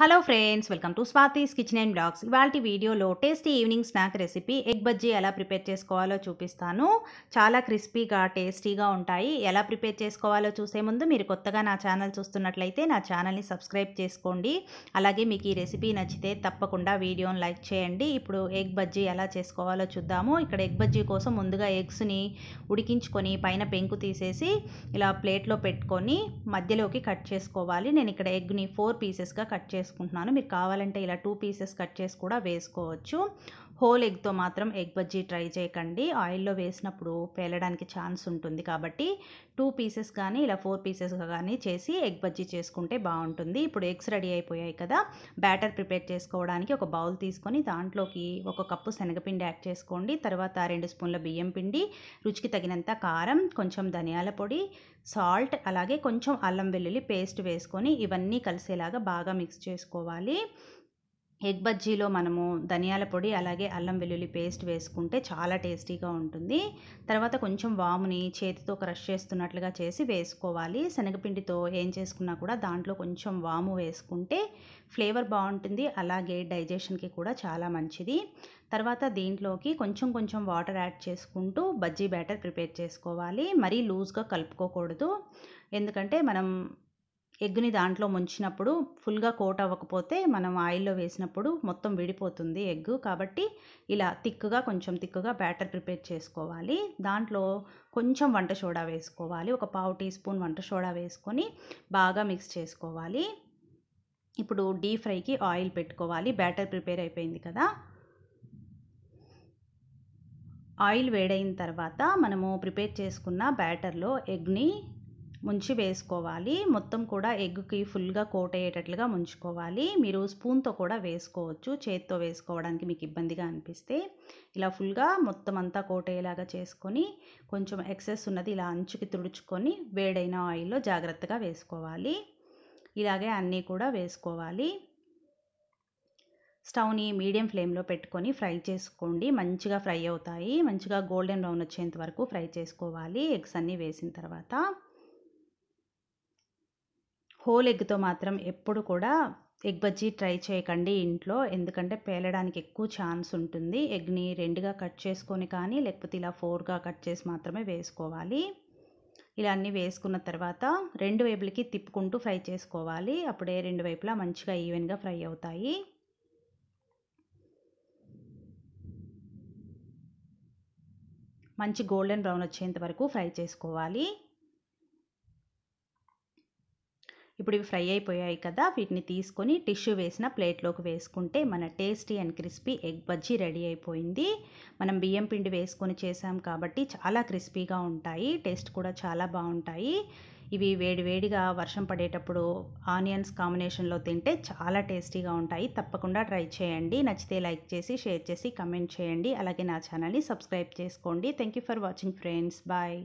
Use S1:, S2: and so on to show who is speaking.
S1: hello friends welcome to Swathi's kitchen and blogs ఇవాళ వీడియోలో tasty evening snack recipe egg bajji ఎలా prepare చేసుకోవాలో చూపిస్తాను చాలా క్రిస్పీగా టేస్టీగా ఉంటాయి ఎలా ప్రిపేర్ చేసుకోవాలో చూసే ముందు మీరు కొత్తగా నా ఛానల్ చూస్తున్నట్లయితే నా ఛానల్ని సబ్స్క్రైబ్ చేసుకోండి అలాగే మీకు ఈ రెసిపీ నచ్చితే తప్పకుండా వీడియోని లైక్ చేయండి ఇప్పుడు ఎగ్ బజ్జీ ఎలా చేసుకోవాలో చూద్దాము ఇక్కడ ఎగ్ బజ్జీ కోసం ముందుగా ఎగ్స్ని ఉడికించుకొని పైన పెంకు తీసేసి ఇలా ప్లేట్లో పెట్టుకొని మధ్యలోకి కట్ చేసుకోవాలి నేను ఇక్కడ ఎగ్ని ఫోర్ పీసెస్గా కట్ చేసుకోవాలి చేసుకుంటున్నాను మీరు కావాలంటే ఇలా టూ పీసెస్ కట్ చేసి కూడా వేసుకోవచ్చు హోల్ ఎగ్తో మాత్రం ఎగ్ బజ్జీ ట్రై చేయకండి ఆయిల్లో వేసినప్పుడు పేలడానికి ఛాన్స్ ఉంటుంది కాబట్టి టూ పీసెస్ కానీ ఇలా ఫోర్ పీసెస్ కానీ చేసి ఎగ్ బజ్జీ చేసుకుంటే బాగుంటుంది ఇప్పుడు ఎగ్స్ రెడీ అయిపోయాయి కదా బ్యాటర్ ప్రిపేర్ చేసుకోవడానికి ఒక బౌల్ తీసుకొని దాంట్లోకి ఒక కప్పు శనగపిండి యాడ్ చేసుకోండి తర్వాత రెండు స్పూన్ల బియ్యం పిండి రుచికి తగినంత కారం కొంచెం ధనియాల పొడి సాల్ట్ అలాగే కొంచెం అల్లం వెల్లుల్లి పేస్ట్ వేసుకొని ఇవన్నీ కలిసేలాగా బాగా మిక్స్ చేసుకోవాలి ఎగ్ బజ్జీలో మనము ధనియాల పొడి అలాగే అల్లం వెల్లుల్లి పేస్ట్ వేసుకుంటే చాలా టేస్టీగా ఉంటుంది తర్వాత కొంచెం వాముని చేతితో క్రష్ చేస్తున్నట్లుగా చేసి వేసుకోవాలి శనగపిండితో ఏం చేసుకున్నా కూడా దాంట్లో కొంచెం వాము వేసుకుంటే ఫ్లేవర్ బాగుంటుంది అలాగే డైజెషన్కి కూడా చాలా మంచిది తర్వాత దీంట్లోకి కొంచెం కొంచెం వాటర్ యాడ్ చేసుకుంటూ బజ్జీ బ్యాటర్ ప్రిపేర్ చేసుకోవాలి మరీ లూజ్గా కలుపుకోకూడదు ఎందుకంటే మనం ఎగ్ని దాంట్లో ముంచినప్పుడు ఫుల్గా కోట్ అవ్వకపోతే మనం ఆయిల్లో వేసినప్పుడు మొత్తం విడిపోతుంది ఎగ్ కాబట్టి ఇలా తిక్కుగా కొంచెం తిక్కుగా బ్యాటర్ ప్రిపేర్ చేసుకోవాలి దాంట్లో కొంచెం వంట సోడా వేసుకోవాలి ఒక పావు టీ స్పూన్ వంట సోడా వేసుకొని బాగా మిక్స్ చేసుకోవాలి ఇప్పుడు డీప్ ఫ్రైకి ఆయిల్ పెట్టుకోవాలి బ్యాటర్ ప్రిపేర్ అయిపోయింది కదా ఆయిల్ వేడైన తర్వాత మనము ప్రిపేర్ చేసుకున్న బ్యాటర్లో ఎగ్ని ముంచి వేసుకోవాలి మొత్తం కూడా ఎగ్కి ఫుల్గా కోట్ అయ్యేటట్లుగా ముంచుకోవాలి మీరు స్పూన్తో కూడా వేసుకోవచ్చు చేత్తో వేసుకోవడానికి మీకు ఇబ్బందిగా అనిపిస్తే ఇలా ఫుల్గా మొత్తం అంతా కోట్ అయ్యేలాగా చేసుకొని కొంచెం ఎక్సెస్ ఉన్నది ఇలా అంచుకి తుడుచుకొని వేడైన ఆయిల్లో జాగ్రత్తగా వేసుకోవాలి ఇలాగే అన్నీ కూడా వేసుకోవాలి స్టవ్ని మీడియం ఫ్లేమ్లో పెట్టుకొని ఫ్రై చేసుకోండి మంచిగా ఫ్రై అవుతాయి మంచిగా గోల్డెన్ బ్రౌన్ వచ్చేంత వరకు ఫ్రై చేసుకోవాలి ఎగ్స్ అన్నీ వేసిన తర్వాత హోల్ ఎగ్తో మాత్రం ఎప్పుడు కూడా ఎగ్ బజ్జీ ట్రై చేయకండి ఇంట్లో ఎందుకంటే పేలడానికి ఎక్కువ ఛాన్స్ ఉంటుంది ఎగ్ని రెండుగా కట్ చేసుకొని కానీ లేకపోతే ఇలా ఫోర్గా కట్ చేసి మాత్రమే వేసుకోవాలి ఇలా అన్నీ వేసుకున్న తర్వాత రెండు వైపులకి తిప్పుకుంటూ ఫ్రై చేసుకోవాలి అప్పుడే రెండు వైపులా మంచిగా ఈవెన్గా ఫ్రై అవుతాయి మంచి గోల్డెన్ బ్రౌన్ వచ్చేంత వరకు ఫ్రై చేసుకోవాలి ఇప్పుడు ఇవి ఫ్రై అయిపోయాయి కదా వీటిని తీసుకొని టిష్యూ వేసిన ప్లేట్లోకి వేసుకుంటే మన tasty and crispy egg bajji ready అయిపోయింది మనం బియ్యం పిండి వేసుకొని చేసాం కాబట్టి చాలా క్రిస్పీగా ఉంటాయి టేస్ట్ కూడా చాలా బాగుంటాయి ఇవి వేడివేడిగా వర్షం పడేటప్పుడు ఆనియన్స్ కాంబినేషన్లో తింటే చాలా టేస్టీగా ఉంటాయి తప్పకుండా ట్రై చేయండి నచ్చితే లైక్ చేసి షేర్ చేసి కమెంట్ చేయండి అలాగే నా ఛానల్ని సబ్స్క్రైబ్ చేసుకోండి thank you for watching friends bye